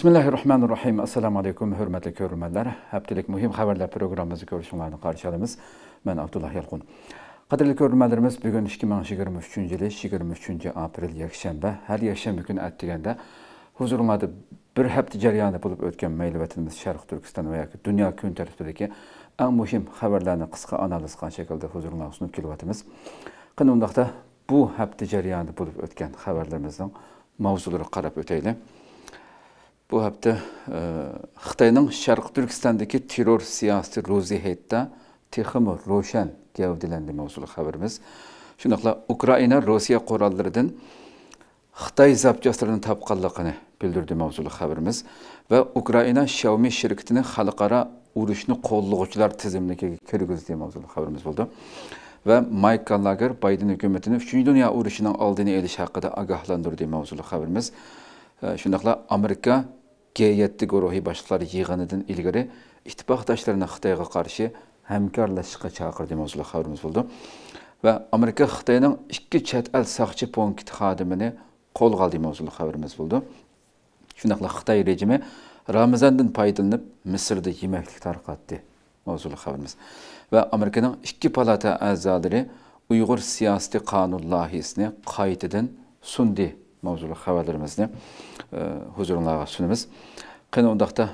Bismillahirrahmanirrahim. Assalamu alaykum, hörmətli görürmənlər. Həftəlik mühüm xəbərlər proqramımızı görüşünlərlə qarşılayırıq. Mən Abdullah Yalqın. Qadirli görürmənlərimiz bu gün 2023-cü il 23-cü aprel yekşənbə. Hər yekşənbə günü ət deyəndə huzurumda bir həftə cəryanı bulub ötən məyli vətənimiz Şərq Türkistan və ya ki, dünya gün tərtibindəki ən mühim xəbərlərini qısqa analiz qan şəkildə huzuruna sunub kilvatımız. Qın ondaqda bu həftə cəryanı bulub ötən xəbərlərimizdən mövzuları qarab ötəyli. Bu hafta e, Xitayning Sharq Turkistondagi terror siyosati ro'zi haytda texmi ro'shan gavdilandi mavzuli xabarimiz. Shunaqla Ukraina Rossiya qurollaridan Xitoy zapchastlarini topganligini bildirdi mavzuli xabarimiz va Ukraina Xiaomi shirkatini xalqaro urushni qo'llovchilar tizimligiga kirgizdi mavzuli xabarimiz bo'ldi. ve Michael Lager Biden hükümetinin 3-dunyo urushining oldini olish haqida ogohlantirdi mavzuli xabarimiz. E, Shunaqla Amerika G7 guruhi başlıqları yığınıdan ilgili ittifaqdaşlarını Xitayğa qarşı həmkarlaşışqa çağırdı mövzulu xəbərimiz oldu. ve Amerika Xitayının iki çətəl saxçı punkti xadimini kol aldı mövzulu haberimiz oldu. Şunaqla Xitay rejimi Ramazandan faydalanıb Mısırda yeməklik tarqatdı mövzulu haberimiz ve Amerikanın iki palata əzaları Uyğur siyasi qanun layihəsini qaytadan sundi mövzulu xəbərlərimizni. huzurunlarga sunamiz qani undaqda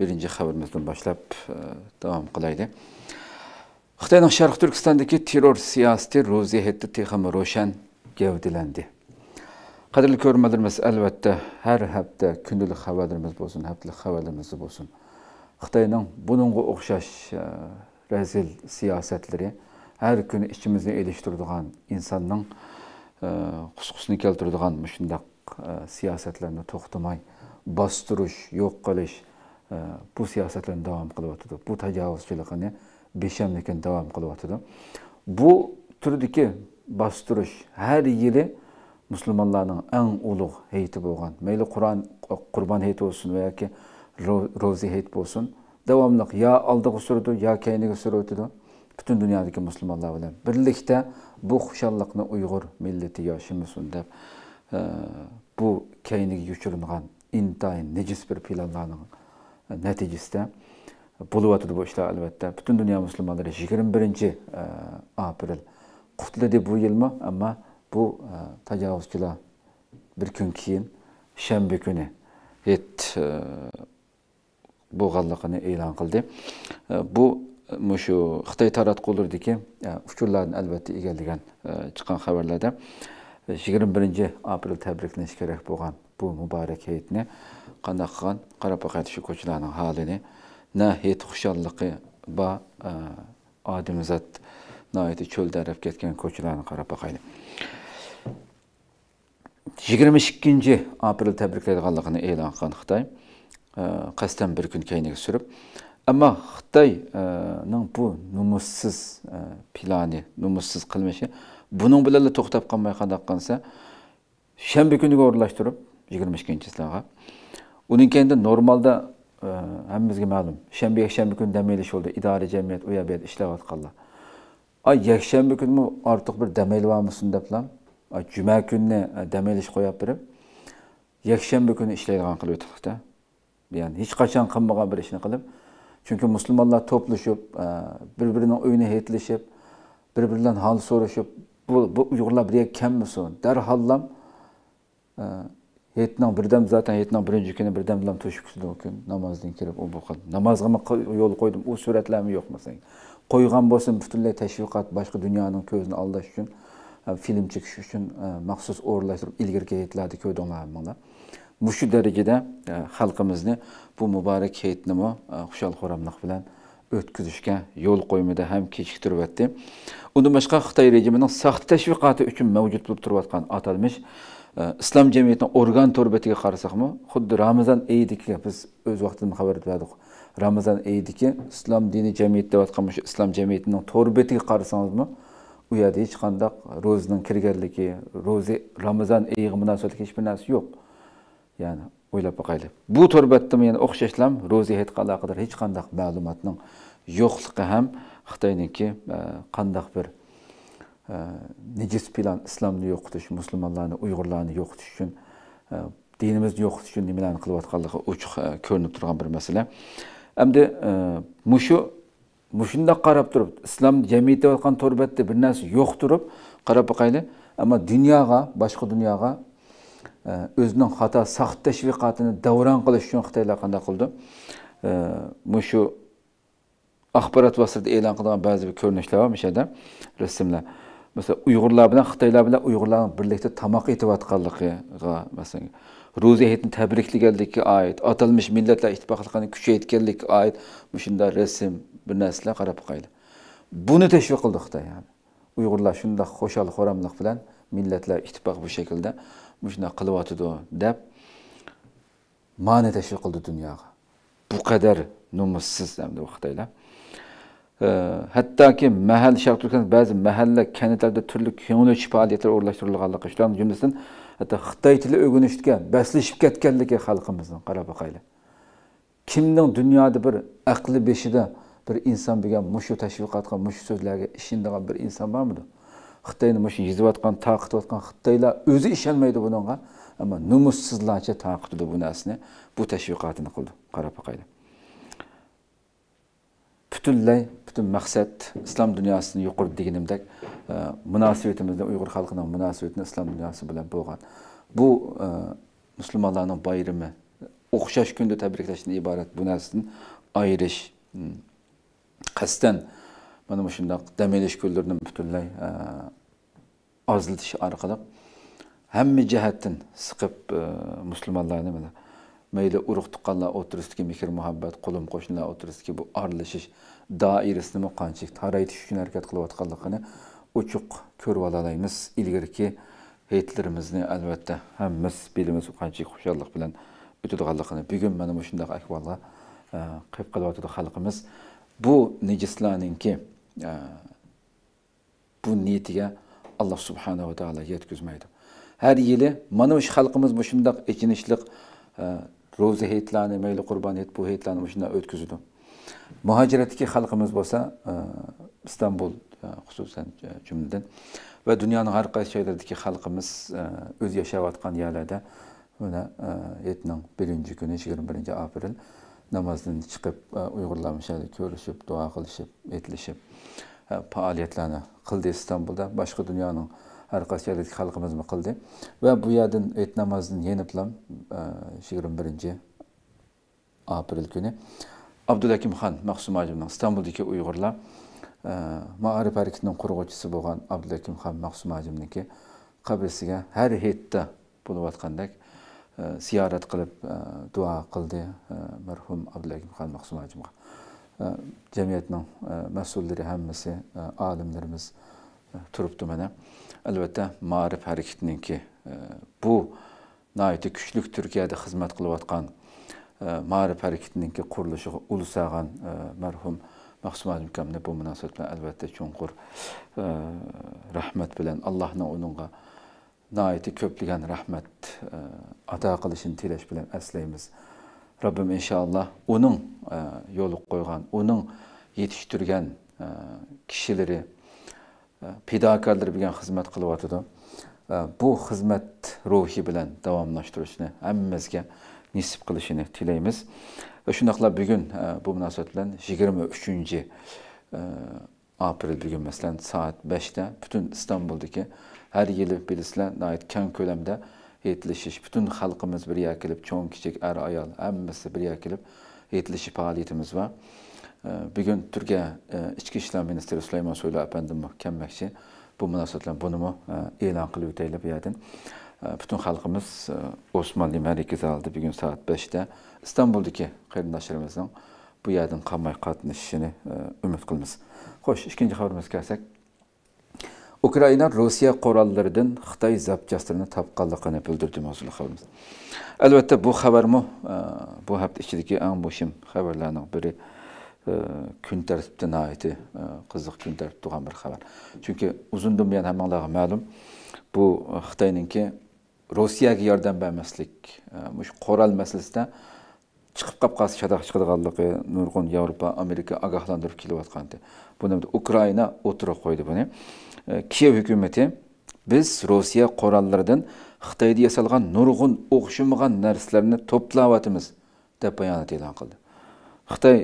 birinchi xabarimizdan boshlab davom qilaylik xitoyning sharq turkistondagi terror siyosati ro'zi hetda ro'shan gavdilandi qadrli ko'rmalarimiz albatta har hafta kundalik xabarlarimiz bo'lsin haftalik xabarlarimiz bo'lsin xitoyning bununga o'xshash razil siyosatlari har kuni ichimizni elishtiradigan insonning qusqusini keltiradigan shundoq E, siyosatlarni to'xtamay bostirish yo'q qilish e, bu siyosatlarni davom qilyotidi bu tajovuzchilikni beshamlikini davom qilyotidi bu turdagi bostirish har yili musulmonlarning eng ulug' hayiti bo'lgan mayli qur'on qurbon hayiti bo'lsin va yoki ro'zi hayit bo'lsin davomli yo oldiga surdi yo keyniga surdi butun dunyodagi musulmonlar bilan birlikda bu xushalliqni uyg'ur millati yoshimiz deb bu э, кейінгі үшірінған интайын нечис бір пилаларының э, нәтижесінде болып атыды бұл ішлер әлбәтте бүтін дүния мұсылмандары 21 ші э, апрель құтлады бұл елма әмма бұл тәжауызшылар бір күн кейін шәмбе күні ет болғанлығын e'lon qildi bu mushu xitoy ке, uchurlarni albatta egallagan chiqqan xabarlarda 21 апрель тәбриклеш керек болған бұл мұбарек хейтіне қанаққан қарапа қайтышы көчіланың халіне нәе хет ба адымызат зат наайты кеткен көчіланың қарапа қайды. 22 апрель тәбрикледі қалықыны елан қан Қытай қастан бір күн кейінеге сүріп Әмі Қытайның бұл нұмыссыз пиланы, нұмыссыз қылмеші buning bilanla to'xtab qolmay kadar qilsa shanba kuniga o'rinlashtirib yigirma ikkinchi islaga uning keyin normalde hammamizga ma'lum shanba yakshanba kuni dam olish bo'ldi idora jamiyat u yoq bu yoqda ishlayotganlar ay yakshanba kunmi artık bir dam olyapmisin deblam juma kunni e, dam olish qo'yib berib yakshanba kuni ishlaydigan qilib o'tdikda ya'ni hiç kaçan qilmagan bir ishni qilib chunki musulmonlar to'plashib e, bir birining uyini hetlashib bir biridan hol bu, bu uyg'urlar kammisin darhollam yetnam e, birdam zaten yetnam birinchi kuni birdam bilan to'shikda kun namozdan kirib u qildim namozgami yo'l qo'ydim u suratlarni yo'qmasang qo'ygan bo'lsin butunlay tashviqot boshqa dunyoning ko'zini aldash uchun e, film chekish uchun e, maxsus o'rinlashtirib ilgirgi hayitlarda bu shu darajada xalqimizni bu muborak hayitnimi xushal xo'ramliq bilan o'tkazishga yo'l qo'ymadi ham kechiktiribyapti undan boshqa xitoy rejimining saxta tashviqoti uchun mavjud bo'lib turayotgan atalmish e, islom jamiyatining organ to'rbatiga qarasakmi xuddi ramazon eyidiki biz o'z vaqtida xabar berdik ramazon eyidiki islom dini jamiyati deyotgan o'sha islom jamiyatining to'rbatiga qarasangizmi u yerda hech qandaq ro'zaning kirganligi ro'za ramazon eyi munosabatiga hech bir narsa yo'q ya'ni o'ylab boqaylik bu to'rbatdimi yana o'xshashlam ro'zihatga aloqador hech e, qandaq ma'lumotning hem, ham ki kandak bir e, nijis plan islomni yo'qotish musulmonlarni uyg'urlarni yo'qotish uchun e, dinimizni yo'qotish uchun nimalarni qilayotganligi ochiq ko'rinib turgan bir masala endi mushu mushundoq qarab turib islom jamiyatda yotgan to'rbatda bir narsa yo'q turib qarab boqaylik ammo dunyoga boshqa dunyoga o'zining xato saxt tashviqotini davron qilish uchun xitoylar qanday qildi mushu axborot vositasida e'lon qilingan ba'zi bir ko'rinishlar bor o'sha rasmlar masalan uyg'urlar bilan xitoylar bilan uyg'urlarni birlikda tomoq yetayotganligiga masalan ro'za hayitni tabriklaganlikka oid atalmish millatlar ittifoqligini kuchaytganlikka oid shunday rasm bir narsalar qarab qo'ydi buni tashviq qildi xitoy uyg'urlar shundoq xo'shal xo'ramlik bilan millatlar ittifoqi bu shaklda shunday qilyotidi deb ma'ni tashviq qildi dunyoga bu qadar nomussiz hamda xitoylar hattoki mahal sharq turkiston ba'zi mahalla kanitlarda turli ko'nglish faoliyatlar o'rlashtirilganligi shularni jumlasidan hatto xitoy tili o'rganishga baslashib ketganligi xalqimizni qarab boqaylik kimning dunyoda bir aqli beshida bir inson bo'lgan mushu tashviqotga mushu so'zlarga ishonadigan bir inson bormidi xitoyni mana shu yezayotgan tarqitayotgan xitoylar o'zi ishonmaydi bunga ammo nomussizlarcha tarqitdi bu narsani bu tashviqotini qildi qarapa qaydi butunlay butun maqsad islom dunyosini yuqori deganimdek e, munosabatimizda uyg'ur xalqining munosabatini islom dunyosi bilan bo'lgan bu e, musulmonlarning bayrami o'xshash kunda tabriklashdan iborat bu narsadan ayirish mm, qasddan mana shundoq dam elish kunlarini butunlay e, ozlitish orqali hamma jihatdan siqib e, musulmonlarni mana mayli urug' tuqqanlar o'tirisidagi mehr muhabbat qo'lim qo'shnilar o'tirisidagi bu aralashish doirasini qanchalik taraytish uchun harakat qilayotganligini uchuq ko'rib olalaymiz ilgariki heytlarimizni albatta hammamiz bilamiz qanchalik xushallik bilan o'tadiganligini bugun mana bu shunday ahvolga e, qilib qilayotgan xalqimiz bu nejislarninki e, bu niyatiga Allah subhanahu taala yetkizmeydi. Her yili manımış halkımız başındak ekinişlik e, rozi heytlerini, meyli kurban et bu heytlerini başında ötküzüdü. Muhaciretki halkımız olsa e, İstanbul e, hususen cümleden ve dünyanın harika şeylerdeki halkımız e, öz yaşavatkan yerlerde Buna e, yetinin birinci günü 21 April namazını çıkıp e, Uygurlar müşahede görüşüp, dua kılışıp, etlişip, e, faaliyetlerini qildi istanbulda boshqa dunyoning har qaysi xalqimizni qildi va bu yerdan it namozidan yeniblam e, yigirma birinchi aprel kuni abdulhakimxon maqsumajovning istanbuldagi uyg'urlar e, maarif harakatining qurg'uvchisi bo'lgan әр maqsumajovniki qabrisiga har hitda қылып дуа қылды duo qildi хан Мақсум maqsumajovga jamiyatning e, mas'ullari hammasi olimlarimiz e, e, turibdi mana albatta ma'rif ki bu noiti kuchlik Türkiye'de hizmet qilayotgan ma'rif harakatiningki qurilishiga ul sag'an marhum mahsum Mükemmel'e bu münasebetle elbette albatta rahmet bilen Allah'ına onunla uningga köplügen rahmet rahmat kılışın tileş bilen esleyimiz. Rabbim inşallah onun e, yolu koygan, onun yetiştirgen e, kişileri e, pidakarlar bilgen hizmet kılıp e, bu hizmet ruhi bilen devamlaştırışını emmezge nisip kılışını tileyimiz. E, Şundakla bugün bu münasebetle 23. E, aprel bugün mesela saat 5'te bütün İstanbul'daki her yili bilisler gayet kent kölemde yetilishish butun xalqimiz birga kelib cho'ng kichik ar ayol hammasi birga kelib yetilishi faoliyatimiz va bugun turga ichki ishlar ministri sulaymon so'yli apandim kelmoqchi bu munosabat bilan bunimi e'lon qilib o'taylik bu butun xalqimiz o'smonli malika zalida bugun soat beshda istanbuldagi qarindoshlarimizning bu yerdan qolmay qatnashishini umid qilamiz xo'sh ikkinchi xabarimizga kelsak Ukraina Rossiya qurollaridan Xitoy zapchastilarini topganligini bildirdi mas'ul xabarimiz. Albatta bu xabarmi bu hafta ichidagi eng muhim xabarlarning biri kun tartibida nihoyatda qiziq kun tartibida turgan bir xabar. Chunki uzun buyon hammanglarga ma'lum bu Xitoyningki Rossiyaga yordam bermaslik, mush qoral masalasida chiqib qolib qolsa shadaq chiqadiganligi nurg'un Yevropa, Amerika ogohlantirib kelyotgandi. Buni Ukraina o'tira qo'ydi buni. kiyev hükümeti biz Rusya korallarından Xitayda yasalgan nurg'un oqşumğan narsalarni to'playotimiz deb bayonot e'lon qildi xitoy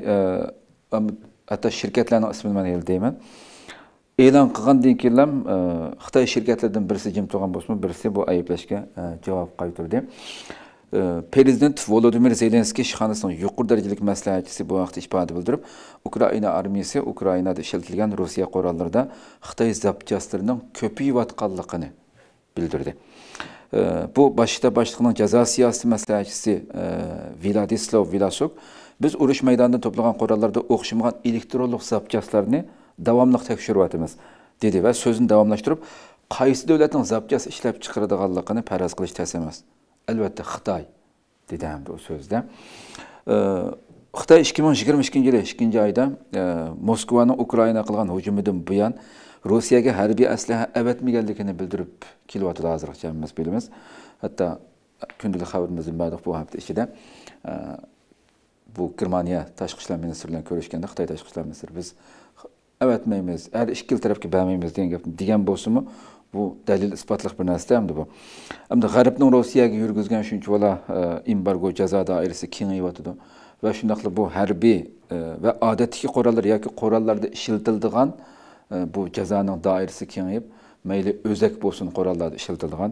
hatto e, şirketlerin ismini man deyman e'lon qilgandan keyin ham e, Xitay shirkatlaridan birisi jim turgan bo'lsin birisi bu e, javob qaytardi Prezident Volodymyr Zelenskiy ishxonasining yuqori darajalik maslahatchisi bu haqda ifoda bildirib, Ukraina armiyasi Ukrainada ishlatilgan Rossiya qurollarida Xitoy zapchastlarining ko'payayotganligini bildirdi. Bu boshda boshliqning jazo siyosati maslahatchisi Vladislav Vilasov biz urush maydonida to'plagan qurollarda o'xshamagan elektronlik zapchastlarni davomli tekshiryapmiz dedi va so'zini davomlashtirib, qaysi davlatning zapchast ishlab chiqaradiganligini faraz qilish tas emas. albatta xitoy dedi hamda u so'zda xitoy ikki ming yigirma ikkinchi yili ikkinchi oyda e, moskvani ukraina qilgan hujumidan buyon rossiyaga harbiy aslaha avatmaganligini bildirib kelyapti hozircha hammamiz bilamiz hatto kundalik xabarimizda bu hafta ichida e, bu germaniya tashqi ishlar ministri bilan ko'rishganda xitoy tashqi ishlar ministri biz avatmaymiz har ikki tarafga bormaymiz degan gap degan bo'lsinmi bu dalil isbotliq bir narsada hamda bu hamda g'arbning rossiyaga yurgizgan shunchavala e, embargo jazo doirasi kengayotidi va shunday qilib bu harbiy e, va odatdagi qurollar yoki qurollarda ishlatiladigan e, bu jazoning doirasi kengayib mayli o'zak bo'lsin qurollarda ishlatiladigan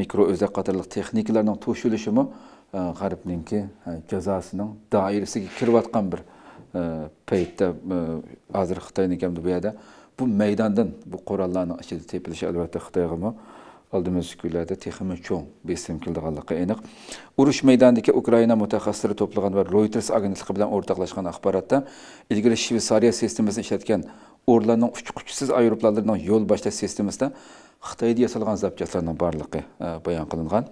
mikro o'zak qatorliq texnikalarning to'shilishimi g'arbninki jazosining doirasiga kirayotgan bir paytda hozir xitoynikamda bu yerda bu maydondan bu qurollarning ichida tepilishi albatta xitoygami oldimizgi kunlarda texmi cho'ng besim keldianligi aniq urush maydonidagi ukraina mutaxassislari to'plagan va reuters agentligi bilan o'rtoqlashgan axborotda ilgari shveysariya sistemasini ishlatgan o'rlarning uchquchisiz aeroplanlarning yo'l boshlash sistemasida xitoyda yasalgan zapchaslarning borligi e, bayon qilingan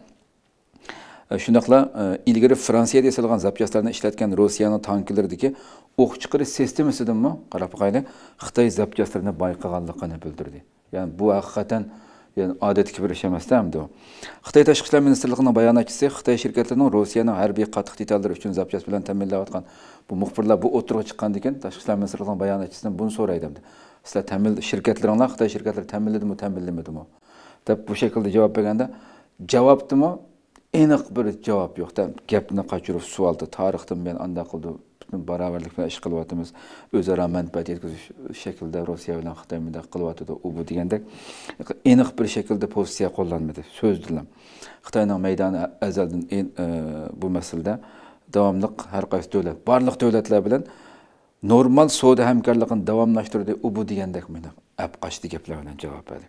shundoqla ilgari fransiyada yasalgan zapchastlarni ishlatgan rossiyani tanklaridagi o'q chiqarish sistemasidanmi qarab qaraylik xitoy zapchastlarini bayqaganligini bildirdi ya'ni bu haqiqatdan ya'ni odatdagi bir ish emasda hamda xitoy tashqi ishlar ministrligining bayonotchisi xitoy shirkatlarining rossiyani harbiy qattiq detallar uchun zapchast bilan ta'minlayotgan bu muxbirlar bu o'tirg'a chiqqandan keyin tashqi ishlar ministrligining bayonotchisidan buni so'raydi sizlar ta'min shirkatlaringlar xitoy shirkatlari ta'minladimi ta'minlamadimi deb bu shaklda javob berganda javobdimi aniq bir javob yo'q gapni qochirib savolni tarixda men andoq qildim butun barobarlik bilan ish qilyapmiz o'zaro manfaat yetkazish shaklida rossiya bilan xitoy bunday qilyotdi u bu degandek aniq bir shaklda pozitsiya qo'llanmadi so'z bilan xitoyning maydoni azaldan e, bu masalada davomli har qaysi davlat barliq davlatlar bilan normal savdo hamkorligini davomlashtirdi u bu degandek meni apqashdi gaplar bilan javob berdi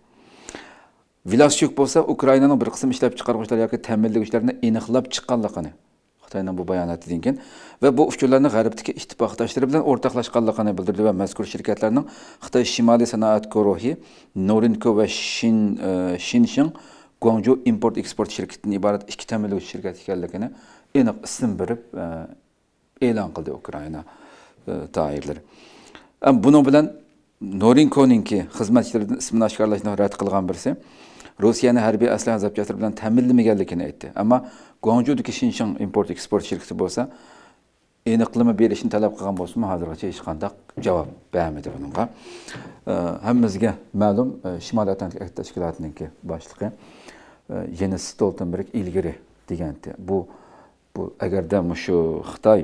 Vilas yuk bo'lsa ukrainaning bir qism ishlab chiqaruvchilar yoki ta'minlagichlarni aniqlab chiqqanligini xitoyning bu bayonotidan keyin va bu uchurlarni g'arbdagi ittifoqdoshlari bilan o'rtoqlashganligini bildirdi va mazkur shirkatlarning xitoy shimoliy sanoat Korohi, norinko va shin e, shinshing guangju import Export eksport shirkatidan iborat ikki ta'minlovchi shirkat ekanligini aniq ism berib e, e'lon qildi ukraina bunu e, buni bilan ki hizmetçilerin ismini oshkorlashni rahat qilgan birisi rossiyani harbiy aslaha zapchastlar bilan ta'minlamaganligini aytdi ammo guanjudagi shinshan import eksport shirkati bo'lsa aniqlama berishni talab qilgan bo'lsinmi hozirgacha hech qanday javob bermadi bunga hammamizga ma'lum e, shimoliy atlantik tashkilotiniki boshlig'i e, yeni stoltenberg ilgari degandi bu bu agarda shu xitoy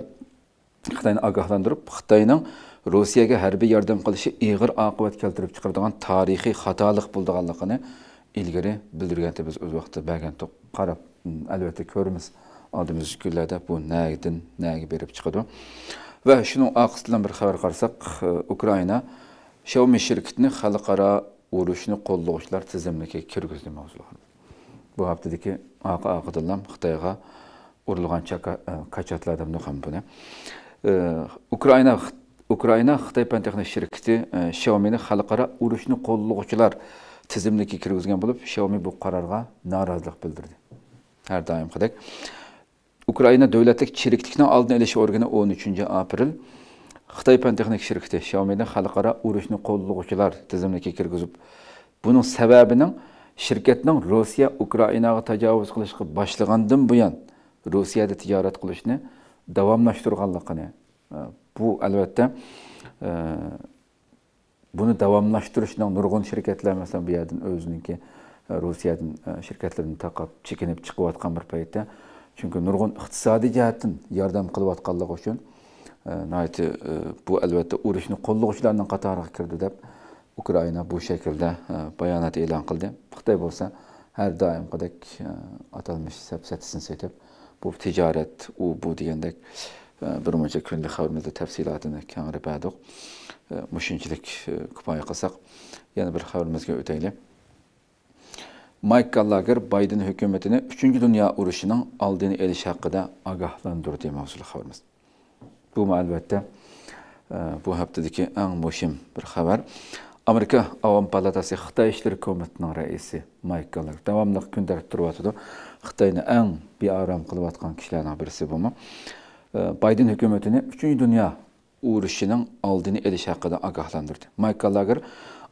xitoyni ogohlantirib xitoyning rossiyaga harbiy yordam qilishi ig'ir oqibat keltirib chiqaradigan tarixiy xatolik bo'lganligini ilgari bildirganda biz o'z vaqtida to'q qarab albatta ko'ramiz oldimizgi kunlarda bu nagdin nagi berib chiqadi va shuning oqsitidan bir xabar qarasak e, ukraina xiaomi shirkitni xalqaro urushni qo'llovchilar tizimiga kirgizdi mavzular bu haftadagi oq oqidilam xitoyga urilgan e, kachatlardan ham buni e, ukraina ukraina xitoy pantexnik shirkati shirkiti ni xalqaro urushni qo'llovchilar tizimlikka kirgizgan bo'lib xiaomi bu qarorga norozilik bildirdi har doimgidek ukraina davlatlik cheriklikni oldini olish organi o'n uchinchi aprel xitoy pantexnik shirkiti xiaomini xalqaro urushni qo'llovchilar tizimlikka kirgizib buning sababining shirkatning rossiya ukrainaga tajovuz qilishga boshlagandan buyon rossiyada tijorat qilishni davomlashtirganligini e, bu albatta e, bunu davamlaştırışla nurgun şirketler mesela bu yerden özününki e, Rusiyadan e, şirketlerden taqab çekinip çıkıp bir paytda chunki nurg'un iqtisodiy jihatdan yordam qilayotganligi e, uchun bu albatta urushni qo'llovchilarning qatoriga kirdi deb ukraina bu shaklda bayonot e'lon qildi xitoy bo'lsa har doimgidek atalmish sapsatisini setib bu tijorat u bu degandek bir muncha kunlik xabarimizda tafsilotini kengri Ee, mushunchalik e, kupayı qilsak yani bir xabarimizga o'taylik maykal lager bayden hukumatini uchinchi dunyo urushining oldini olish haqida ogohlantirdi mavzuli xabarimiz bu albatta ee, bu haftadaki en muşim bir haber. amerika avom palatasi xitoy ishlar komitetining reisi Mike Gallagher davomli kun tartib turyotidi en eng bearom qilayotgan kishilarning birisi bumi ee, bayden hukumatini uchinchi dunyo urushining oldini olish haqida ogohlantirdi maykl lager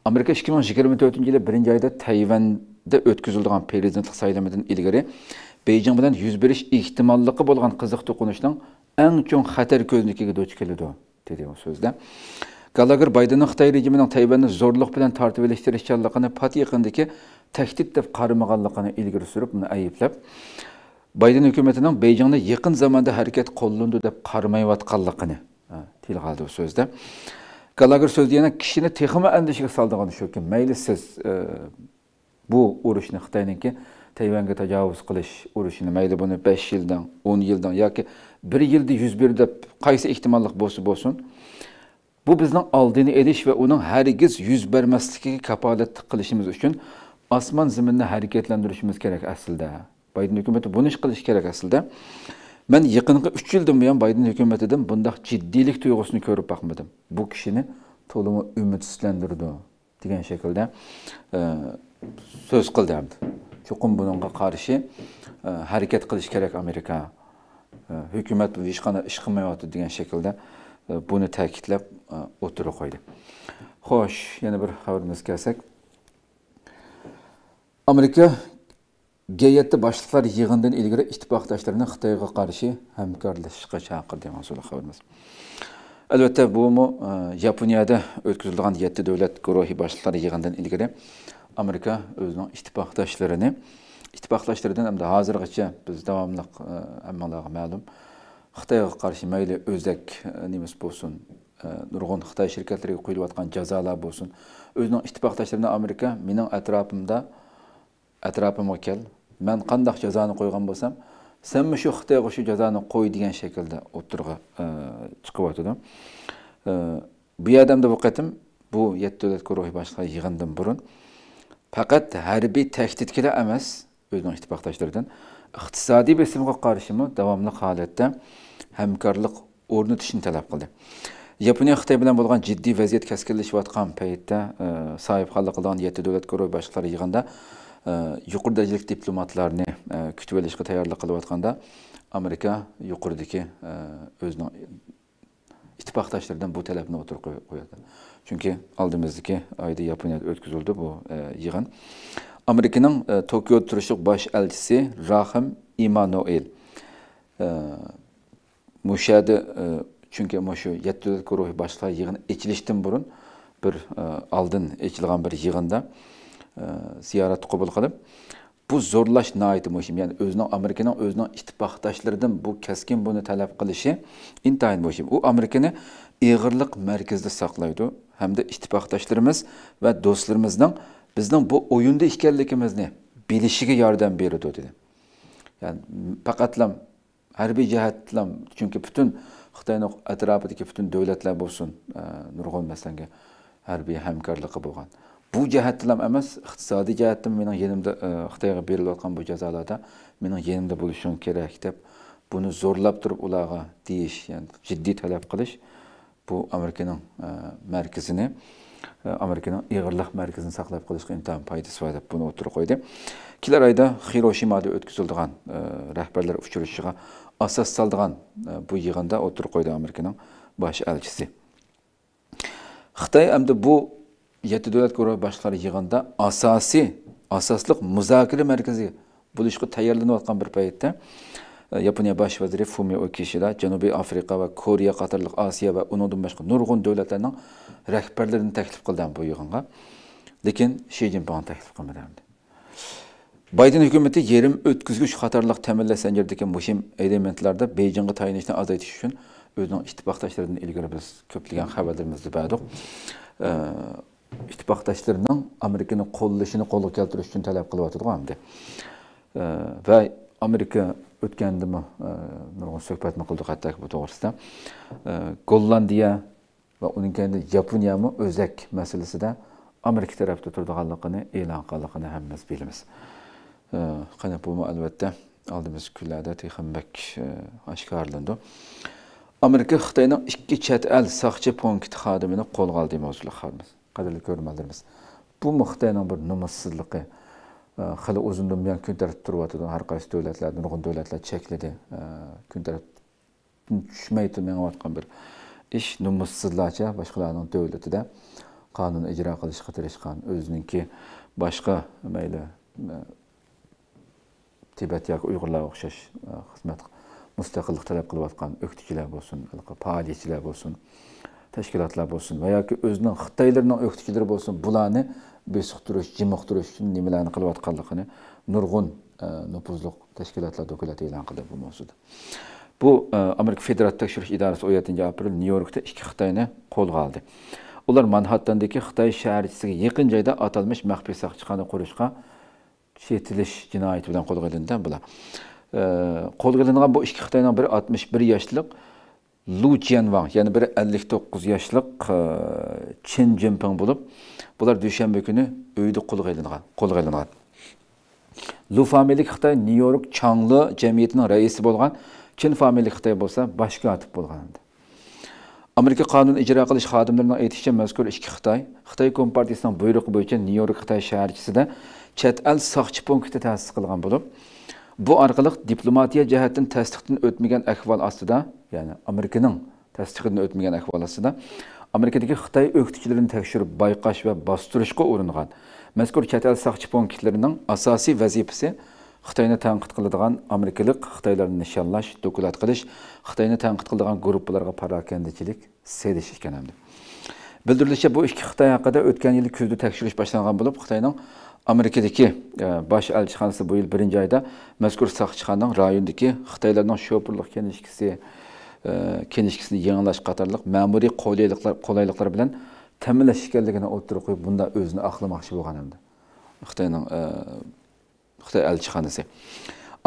amerika 2024 yili 1 oyda tayvanda o'tkazilgan prezidentlik saylomidan ilgari Beijing'den bilan yuz berish ehtimolligi bo'lgan qiziq en çok chong xatar ko'znikiga duch dedi o sözde. Gallagher Bayden'ın Xitay rejiminin Tayvan'ı zorluq bilan tartib eleştirişçanlığını pat yakındaki tehdit deb qarmağanlığını ilgiri sürüp bunu ayıplab. Biden hükümetinin Beijing'de yakın zamanda hareket kolundu deb qarmayvatqanlığını tilgaldı sözde. Gallagher söz diyene kişini texima endişe saldığını şökin. ki, siz e, bu uruşni Xitoyninki Tayvanga tajovuz qilish urushini mayli buni 5 yildan, 10 ya ki 1 yilda 101 deb qaysi ehtimollik bo'lsa bo'lsin, bu bizning oldini elish va uning hargiz yuz bermasligiga kafolat qilishimiz uchun osmon zaminni harakatlantirishimiz kerak aslida. Bayden hukumati buni ish qilish kerak aslida. man yaqinqi uch yildan buyon bayden hukumatidan bundoq jiddiylik tuyg'usini ko'rib boqmadim bu kishini to'limi umidsizlantirdi degan shaklda e, so'z qildi hamdi chuqur bunga qarshi e, harakat qilish kerak amerika e, hukumat hech qanaqa ish qilmayapti degan shaklda buni ta'kidlab o'tira qo'ydi xo'sh yana bir xabarimizga kelsak amerika G7 başlıqlar елгірі ilgili қытайға Xitayga qarşı həmkarlaşışqa çağırdı məsul xəbərimiz. Əlbəttə bu mu e, Yaponiyada ötküzülən 7 dövlət qruhi başlıqlar yığınından ilgili Amerika özünün ittifaqdaşlarını ittifaqdaşlarından həm də hazırgacha biz davamlıq e, əmmalarga məlum Xitayga qarşı məyli özək e, nemis bolsun, nurgun Xitay şirkətlərinə qoyulub jazalar bolsun. Amerika man qandaq jazoni qo'ygan bo'lsam senmi shu xitoyga shu jazoni qo'y degan shaklda o'ttirg'a chiqyotdi bu yerdamda bu qatim bu yetti davlat guruhi boshlig'i yig'indan burun faqat harbiy tahdidgina emas o'zining ittifoqdoshlaridan iqtisodiy besimga qarshimi davomli holatda hamkorlik o'rnatishni talab qildi yaponiya xitoy bilan bo'lgan jiddiy vaziyat keskinlashayotgan paytda e, sohibxonlik qilgan yetti davlat guruhi boshliqlari yig'inda Ee, yukarıdaki darajali diplomatlarni e, kutib olishga tayyorlik qilayotganda amerika yukarıdaki o'zini e, ittifoqdoshlaridan bu talabni o'tirib qo'yadi chunki oldimizdagi oyda yaponiyada o'tkazildi bu e, yig'in amerikaning tokioda turishi bosh elchisi rahim imanoil mushadi chunki mana çünkü muşu davlat guruhi boshlig'i yig'ini ichilishdan burun bir aldın, ichilgan bir yig'inda ee, ziyaret kabul qilib bu zo'rlash nihoyatda muhim ya'ni o'zining amerikaning o'zining ittifoqdoshlaridan bu keskin buni talab qilishi intayin muhim u amerikani ig'irlik markazida saqlaydi hamda ittifoqdoshlarimiz va do'stlarimizning bizning bu ne? ekanligimizni yardım yordam beradi dedi ya'ni faqatlam harbiy jihatlam chunki butun xitoyni atrofidagi butun davlatlar bo'lsin e, nurg'un her harbiy hamkorligi bo'lgan bu jihatdan ham emas iqtisodiy jihatdan mening yelimda e, xitoyga berilayotgan bu jazolarda mening yelimda bo'lishim kerak deb buni zo'rlab turib ularga deyish ya'ni jiddiy talab qilish bu amerikaning e, markazini e, amerikaning ig'irliq markazini saqlab qolishga intayin foydasi bor deb buni o'tirib qo'ydi kelar oyda xiroshimada o'tkazilgan rahbarlar uchrashuviga asos soldigan bu yig'inda o'tirib qo'ydi amerikaning bosh elchisi xitoy endi bu yetti davlat guruhi boshliqlari asası asaslık asosliq merkezi markazi bo'lishga tayyorlanayotgan bir paytda e, yaponiya bosh vaziri fumi okishida janubiy afrika va koreya qatorliq Asya ve undan boshqa nurg'un davlatlarning rahbarlarini taklif qilgan bu yig'inga lekin shi zinpin taklif qilmagan bayden hukumati yerim o'tkazgich qatorliq ta'minlash zanjiridagi elementlerde elementlarda tayin tayinishni azaytış için o'zining ittifoqdoshlaridan ilgari biz ko'plagan xabarlarimizni berdik ittifoqdoshlarining amerikani qo'llashini qo'lga keltirish uchun talab qilyotidi hamda va amerika o'tgandimi nurg'un suhbatni qildik hatto bu to'g'risida gollandiya va uning keyin yaponiyami o'zak masalasida amerika tarafda turadiganligini e'lon qilganligini hammamiz bilamiz qana bu albatta oldimizgi kunlarda texambak e, oshkorlandi amerika xitoyning ikki chet el saqchi punkti xodimini qo'lga oldi mavzular qadrli ko'rmaldirmiz bu xitoyning bir nomussizligi hali e, o'zini buyon kun tartibda turyotidi har qaysi davlatlar nurg'un davlatlar chekladi e, kun tartibdan tushmaydi bir ish nomussizlarcha boshqalarning davlatida qonun ijro qilishga tirishgan o'ziniki boshqa mayli e, tibat yoki uyg'urlarga o'xshash xizmat mustaqillik talab qilayotgan o'ktikilar bo'lsin faoliyatchilar bo'lsin tashkilotlar bo'lsin va yoki o'zining xitoylarni o'qituvchilari bo'lsin bularni besiqtirish jimiqtirish uchun nimalarni qilayotganligini nurg'un e, nupuzli tashkilotlar doklati e'lon qildi bu mavzuda bu e, amerika federativ tekshirish idorasi o'n yettinchi aprel nyu yorkda ikki xitoyni qo'lga oldi ular manhattandagi xitoy shaharchasiga yaqin joyda atalmish maxfiy soqchiqani qurishga chetilish jinoyati bilan qo'lga ilindi bular e, qo'lga ilingan bu ikki xitoyning biri oltmish bir Lu Jianwang, yani biri 59 yaşlık, e, Çin Jinping bulup, bular düşenbe günü öyüdü qulğa ilinğan, qulğa ilinğan. Lu familiylik Xitay New York Changlı cemiyetinin reisi bulgan, Çin familiylik Xitay bolsa başka atıp bolğandı. Amerika qanun icra qilish xodimlarining aytishicha mazkur ichki Xitoy Xitoy Kompartiyasining buyrug'i bo'yicha New york Xitoy shaharchisida de, çetel soqchi punkti ta'sis qilgan bo'lib, bu orqali diplomatiya jihatdan tasdiqdan o'tmagan ahvol ostida ya'ni amerikaning tasdiqidan o'tmagan ahvol ostida amerikadagi xitoy o'qituvchilarini tekshirib bayqash va bostirishga uringan mazkur chet el soqchi punktlarining asosiy vazifasi xitoyni tanqid qiladigan amerikalik xitoylarni nishonlash doklad qilish xitoyni tanqid qiladigan gruppalarga parokandachilik sedish ekan bildirilishicha bu ikki xitoy haqida o'tgan yil kuzda tekshirish boshlangan bo'lib xitoyning amerikadagi e, bosh elchixonasi bu yil birinchi oyda mazkur soqchixonaning rayondagi xitoylarning shopurliq kenishkisi e, kenishkisini yangilash qatorliq ma'muriy qulayliklar qulayliklar bilan ta'minlash ekanligini o'ttirib qo'yib bunda o'zini oqlamoqchi bo'lgan endi xitoyning e, xitoy elchixonasi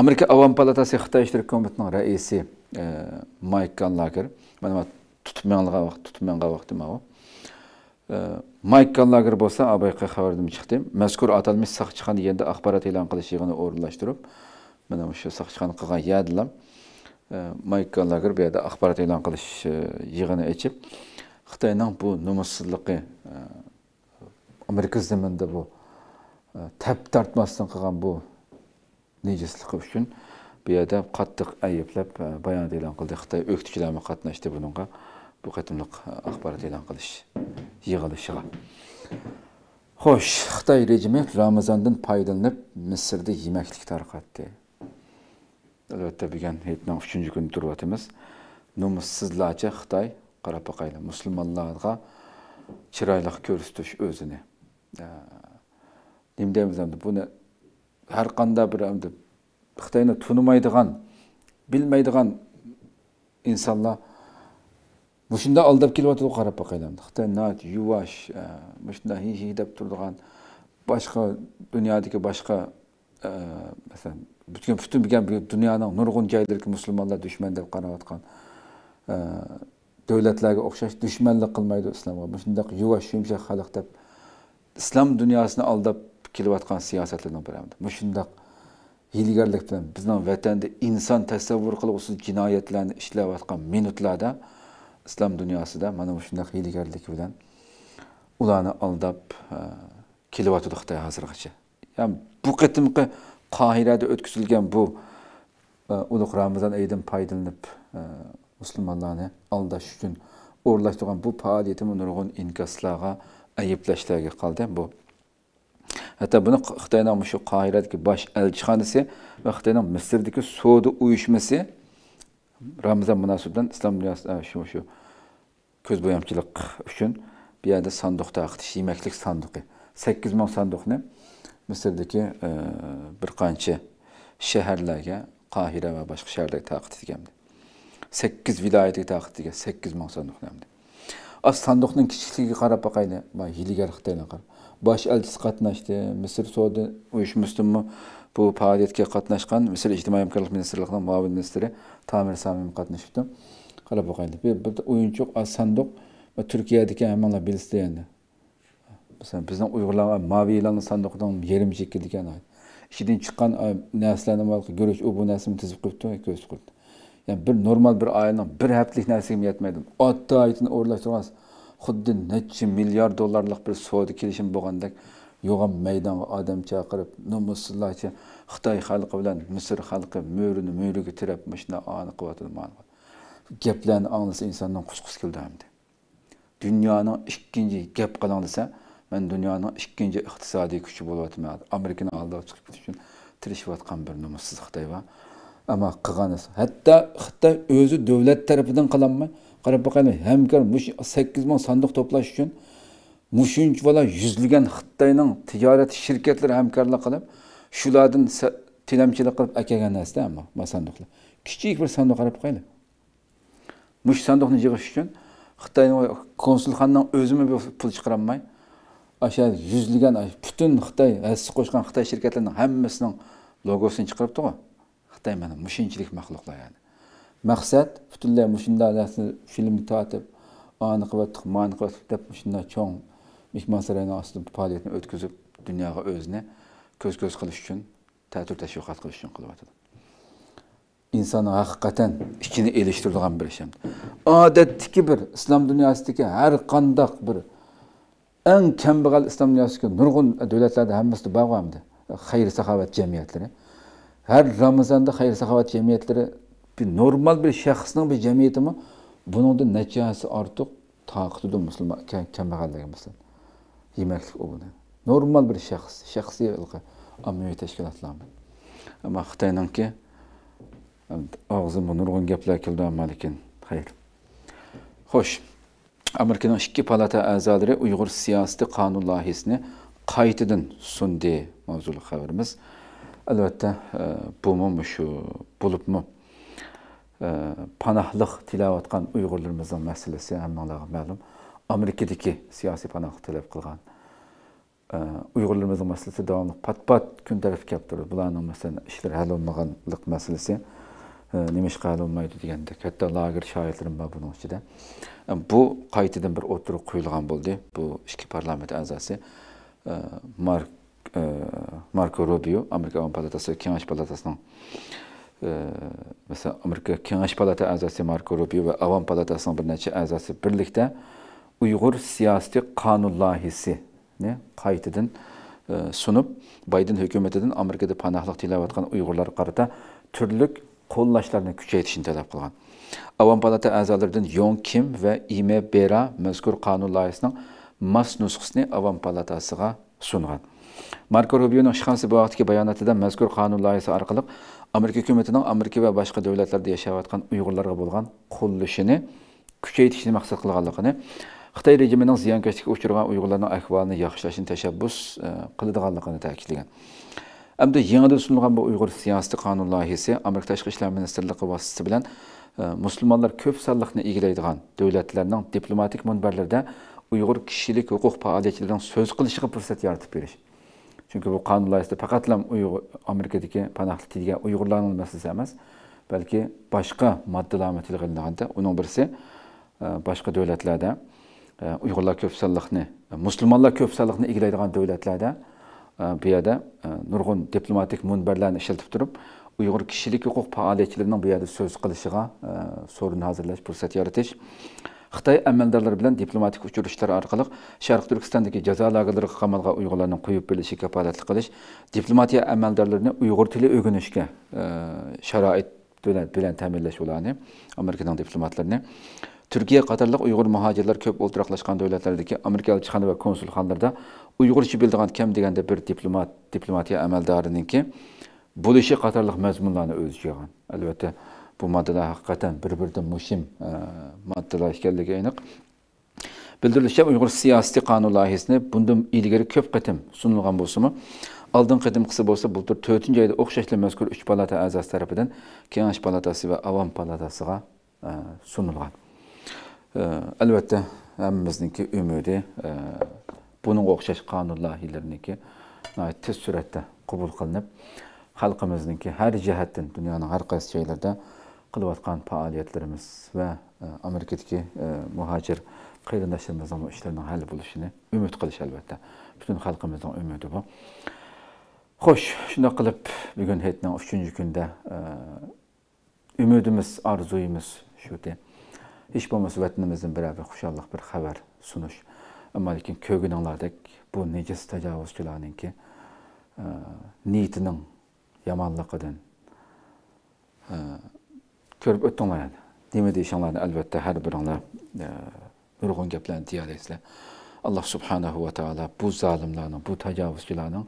amerika avom palatasi xitoy ishtirok komitetining raisi mayk kanlager mana tutib manlagan vaqt tutib mangan vaqtim Майк Лагер болса Абайқа хабардың шықты. Мәзкур аталмыш сақчыған енді ақпарат елан қылыш жиғаны орынлаштырып, мен осы сақчыған қылған ядылам. Майк Лагер бұл ақпарат елан қылыш жиғаны ішіп, Қытайның бұл нұмыссыздықы Америка заманында бұл тәп тартмастың қылған бұл нежесілігі үшін бұл жерде қаттық әйіплеп баян илан қылды. Қытай өктішілермен қатынасты бұныңға. bu qatimliq e, axborot e'lon qilish yig'ilishiga Hoş, xitoy rejimi Ramazan'dan paydalanıp Mısır'da misrda yemaklik tarqatdi albatta bugun hayitning uchinchi kuni turyapmiz nomussizlarcha xitoy qarab boqayli musulmonlarga chiroyli ko'rsatish o'zini nima deymiz endi buni har qanday bir endi xitoyni tunimaydigan bilmaydigan insonlar mushunda aldab kelayotganini qarab boqaylik xitoynak yuvash shunday hiydab turadigan boshqa dunyodagi boshqa masalan butun butun dunyoni nurg'un joylarga musulmonlar dushman deb qarayotgan davlatlarga o'xshash dushmanlik qilmaydi islomga shundaq yuvash yumshoq xalq deb islom dunyosini aldab kelayotgan siyosatlardan biri mushundaq hiylagarlik bilan bizning vatanda inson tasavvur qilg'usiz jinoyatlarni ishlayotgan minutlarda islom dunyosida mana shunday hiylagarlik bilan ularni aldab e, kelyotidi xitoy hozirgacha ya'ni bu qitimqi qohirada o'tkazilgan bu e, ulug' ramazon oyidan foydalanib e, musulmonlarni aldash uchun o'rinlashtirgan bu faoliyatimi nurg'un inkaslarga ayblashlariga qoldi bu hatto buni xitoyni shu qohiradagi bosh elchixonasi va xitoyni misrdagi savdo uyushmasi ramazon munosabdan islom dunyosida e, shu shu ko'zbo'yamchilik uchun bu yerda sanduq tarqitish yemaklik sanduqi sakkiz ming sanduqni misrdagi e, bir qancha shaharlarga qohira va boshqa shaharlarga taqit etgan sakkiz viloyatga taqit etgan sakkiz ming sandiqni az sanduqning kichikligiga qarab boqayli hiligalik bosh elchisi qatnashdi misr sodi uyushmasdimi bu faoliyatga qatnashgan misr ijtimoiy hamkorlik ministrligining muavin ministri tamir samim qatnashibdi qarab o'qaydi bu bitta o'yinchoq sanduq va turkiyadagi hammanglar bilasizda endi masalan bizni uyg'urlar maviylarni sanduqidan yerim chekki degan ichidan chiqqan narsalarni guruch u bu narsani tizib qo'yibdi ko'z qo'yibdi ya'ni bir normal bir oilani bir haftalik narsaga yetmaydi otda aytini o'rlashtirmas xuddi necha milliard dollarlik bir savdo kelishim bo'lgandek yo'g'on maydonga odam chaqirib nomussizlarcha xitoy xalqi bilan misr xalqi mo'rini mo'riga tirab mana shunday ani qilyotdi gaplarni anglasa insondan qusqisi keldi dunyoning ikkinchi gap qiling desa man dunyoning ikkinchi iqtisodiy kuchi bo'lyapman amerikani aldab chiqib ketish uchun tirishayotgan bir nomussiz xitoy va ammo qilgan hatto xitoy o'zi davlat tarafidan qilolmay qarab boqaylik hamkor shu sakkiz ming sandiq to'plash uchun mushuncha bola yuzlagan xitoyning tijorat shirkatlari hamkorlik qilib shulardan tilamchilik qilib akagan narsada hamma bu sandiqlar kichik bir sanduq qarab qo'yinglar mush sanduqni yig'ish uchun xitoyni konsulxonadan o'zimi pul chiqarolmay o'sha yuzlagan butun xitoy hissa qo'shgan xitoy shirkatlarining hammasining logosini chiqaribdiku xitoy mana mushunchalik maxluqlar yani maqsad butunlay mushunday narsani filmni tortib ani qilyaptiq mani qilyaptiq deb shunday cho'ng Mehman sarayına aslında fəaliyyətini ötküzüb dünyaya özünə köz-köz qilish uchun ta'til tashviqot qilish uchun qilyotidi insonni haqiqatan ichini elishtiradigan bir ish ham odatdagi bir islom dunyosidagi her kandak bir en kambag'al İslam dunyosidagi nurg'un davlatlarda hammasida bor hamda xayr saxovat jamiyatlari har ramazonda xayr saxovat jamiyatlari bir normal bir shaxsning bir jamiyatimi buningda nechasi ortiq toqitida musulmon kambag'allarga Müslüman. yeməklik obudur. Normal bir şəxs, şəxsi yılqı ammivi təşkilatlanmır. Amma Xitayla ki, ağzımın nurğun gəplər kildi amma lakin, xeyr. Xoş, Amerikanın iki palata əzaları Uyğur siyasəti qanun layihəsini qaytadan sundi mövzulu xəbərimiz. Əlbəttə, e, bu şu, bulubmu? E, Panahlıq tilavatqan Uyğurlarımızın məsələsi, həmin alaq məlum. amerikadagi siyosiy panoh talab qilgan e, uyg'urlarimizni masalasi davomli pat pat kun taraf kelib turib bularni masalan ishlari hal bo'lmaganlik masalasi e, nima ish qila olmaydi degandek hatto lager shoirlarim bor buning ichida e, bu qaytadan bir o'tirib qo'yilgan bo'ldi bu ichki parlament a'zosi mark marko rubio amerika ovon palatasi kengash palatasining masalan amerika kengash palata a'zosi marko rubio va avon palatasining bir necha a'zosi birlikda Uygur Siyasi Kanunlahisi ne qaytadan e, sunup Biden Bayden hukumatidan Amerikada panohliq tilayotgan Uyg'urlar qarata turli qo'llashlarni kuchaytirishni talab qilgan. Avon palata azalarının Yong Kim ve İme Bera mezkur qonun loyihasining mas nusxasini Avon palatasiga sungan. Marko Rubio'nun şansı bu vaqtdagi bayonotida mazkur qonun loyihasi orqali Amerika hukumatining Amerika ve başka devletlerde davlatlarda yashayotgan Uyg'urlarga bo'lgan qo'llashini kuchaytirishni maqsad qilganligini xitoy rejimining ziyonkashlikka uchragan uyg'urlarning ahvolini yaxshilashni tashabbus e, qiladiganligini ta'kidlagan hamda yangidan sunilgan bu uyg'ur siyosati qonun loyihasi amerika tashqi ishlar ministrligi vositasi bilan e, musulmonlar ko'p sonliqni egallaydigan davlatlarning diplomatik munbarlarida uyg'ur kishilik huquq faoliyatchilarining so'z qilishiga fursat yaratib berish chunki bu qonun loyihasida faqat ham uyg'ur amerikadagi panohlik deydigan uyg'urlarning masalasi emas balki boshqa moddalarni tilga olinganda birisi e, boshqa davlatlarda uyg'urlar ko'p sonliqni musulmonlar ko'p sonliqni egallaydigan davlatlarda bu yerda nurg'un diplomatik munbarlarni ishlatib turib uyg'ur kishilik huquq faoliyatchilarining bu yerda so'z qilishiga sovrin hozirlash fursat yaratish xitoy amaldorlari bilan diplomatik uchrashuvlar orqali sharq turkistondagi jazo lagerlariga qamalgan uyg'urlarni qo'yib berilishiga kafolatlik qilish diplomatiya amaldorlarini uyg'ur tili o'rganishga sharoit bilan ta'minlash ularni amerikaning diplomatlarini Türkiye qatorliq uyg'ur muhojirlar köp o'ltiroqlashgan davlatlardagi amerika elchixona va konsulxonalarida uyğurçu bildigan kam deganda bir diplomat diplomatiya amaldorininki bo'lishi qatorliq mazmunlarni o'z ichiga olgan albatta bu moddalar haqiqatan bir biridan mushim e, maddələr ekanligi aniq bildirilishicha uyğur siyasi qonun loyihasini bundan ilgari ko'p sunulğan bolsunmu? Aldın oldin qadimqisi bo'lsa 4-cü ayda o'xshashli mazkur 3 palata a'zosi tərəfindən kengash palatası və Avam palatasına e, sunulğan. Əlbəttə, əmimizinki ümidi ə, e, bunun oxşaş qanun layihələrindəki tez sürətdə qəbul qılınıb xalqımızınki hər cəhətdən dünyanın hər qaysı şeylərdə qılıb atqan fəaliyyətlərimiz və ə, e, Amerikadakı e, mühacir qeyrindaşlarımızın bu işlərinin həll buluşunu ümid qılış əlbəttə. Bütün xalqımızın ümidi bu. Xoş, şunda qılıb bu gün heytinin 3-cü gündə ə, ümidimiz, arzuyumuz şudur. hech bo'lmasa vatanimizdan birar bir xushalliq bir xabar sunish ammo lekin ko'rguninglardek bu nejiz tajovuzchilarninki e, niyatining yomonligidan e, ko'rib o'tdinglar nima deyishinglarni albatta har biringlar e, nurg'un gaplarni deyalaysizlar alloh subhanahu va taolo bu zolimlarni bu tajovuzchilarning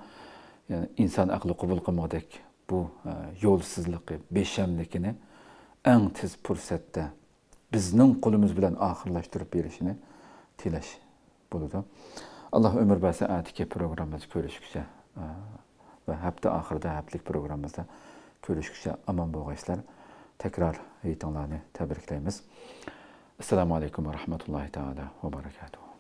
yani inson aqli qabul qilmadek bu yo'lsizligi beshamligini eng tez fursatda bizning qo'limiz bilan oxirlashtirib berishini tilash bo'ladi alloh umr bersa atiki programmamiz ko'rishguncha va e, hafta oxirida haftalik programmamizda ko'rishguncha omon bo'lg'aysizlar takror yetinglarni tabriklaymiz assalomu alaykum ve rahmatullohi teala ve barakatuh